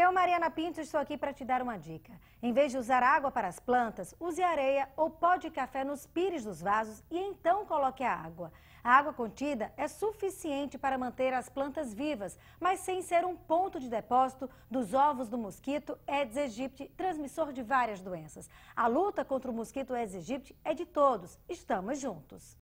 Eu, Mariana Pinto, estou aqui para te dar uma dica. Em vez de usar água para as plantas, use areia ou pó de café nos pires dos vasos e então coloque a água. A água contida é suficiente para manter as plantas vivas, mas sem ser um ponto de depósito dos ovos do mosquito Aedes aegypti, transmissor de várias doenças. A luta contra o mosquito Aedes aegypti é de todos. Estamos juntos.